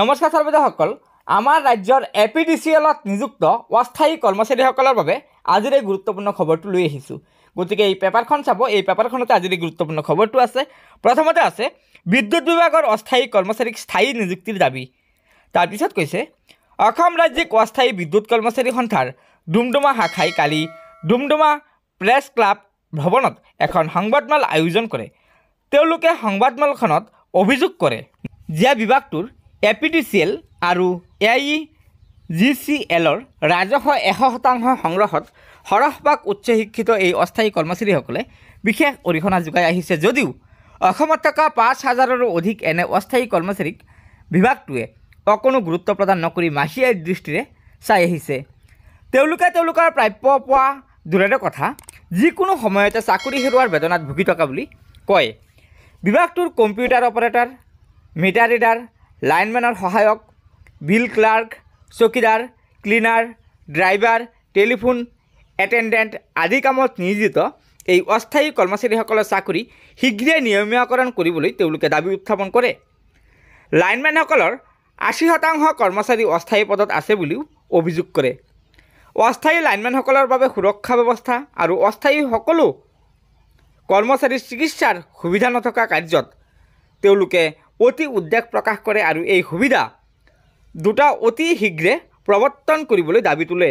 নমস্কাৰ চাৰ্বিদাসকল আমাৰ ৰাজ্যৰ এ পি ডি চি এলত নিযুক্ত অস্থায়ী কৰ্মচাৰীসকলৰ বাবে আজিৰ এই গুৰুত্বপূৰ্ণ খবৰটো লৈ আহিছোঁ গতিকে এই পেপাৰখন চাব এই পেপাৰখনতে আজিৰ এই গুৰুত্বপূৰ্ণ খবৰটো আছে প্ৰথমতে আছে বিদ্যুৎ বিভাগৰ অস্থায়ী কৰ্মচাৰীক স্থায়ী নিযুক্তিৰ দাবী তাৰপিছত কৈছে অসম ৰাজ্যিক অস্থায়ী বিদ্যুৎ কৰ্মচাৰী সন্থাৰ ডুমডুমা শাখাই কালি ডুমডুমা প্ৰেছ ক্লাব ভৱনত এখন সংবাদমেল আয়োজন কৰে তেওঁলোকে সংবাদমেলখনত অভিযোগ কৰে যে বিভাগটোৰ A P T C L আৰু এ আই জি চি এলৰ ৰাজহ এশ শতাংশ সংগ্ৰহত সৰহভাগ উচ্চ শিক্ষিত এই অস্থায়ী কৰ্মচাৰীসকলে বিশেষ অৰিহণা যোগাই আহিছে যদিও অসমত থকা পাঁচ হাজাৰৰো অধিক এনে অস্থায়ী কৰ্মচাৰীক বিভাগটোৱে অকণো গুৰুত্ব প্ৰদান নকৰি মাহিয়াৰ দৃষ্টিৰে চাই আহিছে তেওঁলোকে তেওঁলোকৰ প্ৰাপ্য পোৱা দূৰৰে কথা যিকোনো সময়তে চাকৰি হেৰুৱাৰ বেদনাত ভুগি থকা বুলি কয় বিভাগটোৰ কম্পিউটাৰ অপাৰেটৰ মিটাৰ ৰিডাৰ লাইনমেনৰ সহায়ক বিল ক্লাৰ্ক চকীদাৰ ক্লিনাৰ ড্ৰাইভাৰ টেলিফোন এটেণ্ডেণ্ট আদি কামত নিয়োজিত এই অস্থায়ী কৰ্মচাৰীসকলৰ চাকৰি শীঘ্ৰে নিয়মীয়াকৰণ কৰিবলৈ তেওঁলোকে দাবী উত্থাপন কৰে লাইনমেনসকলৰ আশী শতাংশ কৰ্মচাৰী অস্থায়ী পদত আছে বুলিও অভিযোগ কৰে অস্থায়ী লাইনমেনসকলৰ বাবে সুৰক্ষা ব্যৱস্থা আৰু অস্থায়ী সকলো কৰ্মচাৰীৰ চিকিৎসাৰ সুবিধা নথকা কাৰ্যত তেওঁলোকে অতি উদ্বেগ প্ৰকাশ কৰে আৰু এই সুবিধা দুটা অতি শীঘ্ৰে প্ৰৱৰ্তন কৰিবলৈ দাবী তোলে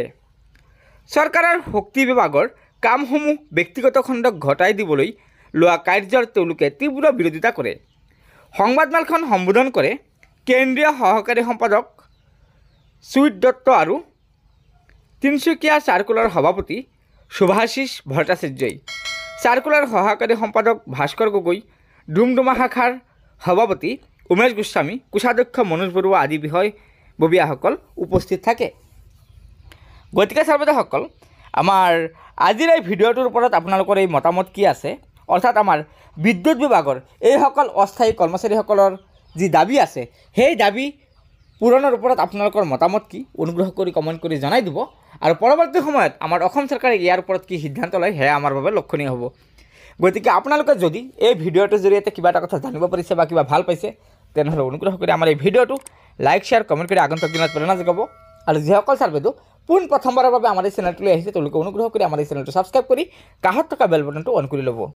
চৰকাৰৰ শক্তি বিভাগৰ কামসমূহ ব্যক্তিগত খণ্ডক ঘটাই দিবলৈ লোৱা কাৰ্যৰ তেওঁলোকে তীব্ৰ বিৰোধিতা কৰে সংবাদমালখন সম্বোধন কৰে কেন্দ্ৰীয় সহকাৰী সম্পাদক সুইট দত্ত আৰু তিনিচুকীয়া চাৰ্কুলৰ সভাপতি শুভাশিষ ভট্টাচাৰ্যই চাৰ্কুলৰ সহকাৰী সম্পাদক ভাস্কৰ গগৈ ডুমডুমা শাখাৰ সভাপতি উমেশ গোস্বামী কোষাধ্যক্ষ মনোজ বৰুৱা আদি বিষয়ববীয়াসকল উপস্থিত থাকে গতিকে সৰ্বদাসকল আমাৰ আজিৰ এই ভিডিঅ'টোৰ ওপৰত আপোনালোকৰ এই মতামত কি আছে অৰ্থাৎ আমাৰ বিদ্যুৎ বিভাগৰ এইসকল অস্থায়ী কৰ্মচাৰীসকলৰ যি দাবী আছে সেই দাবী পূৰণৰ ওপৰত আপোনালোকৰ মতামত কি অনুগ্ৰহ কৰি কমেণ্ট কৰি জনাই দিব আৰু পৰৱৰ্তী সময়ত আমাৰ অসম চৰকাৰে ইয়াৰ ওপৰত কি সিদ্ধান্ত লয় সেয়া আমাৰ বাবে লক্ষণীয় হ'ব গতিকে আপোনালোকে যদি এই ভিডিঅ'টোৰ জৰিয়তে কিবা এটা কথা জানিব পাৰিছে বা কিবা ভাল পাইছে তেনেহ'লে অনুগ্ৰহ কৰি আমাৰ এই ভিডিঅ'টো লাইক শ্বেয়াৰ কমেণ্ট কৰি আগন্তুক দিনত প্ৰেৰণা যোগাব আৰু যিসকল ছাৰ বাইদেউ পোন প্ৰথমবাৰৰ বাবে আমাৰ এই চেনেলটোলৈ আহিছে তেওঁলোকে অনুগ্ৰহ কৰি আমাৰ এই চেনেলটো ছাবস্ক্ৰাইব কৰি কাষত থকা বেল বটনটো অন কৰি ল'ব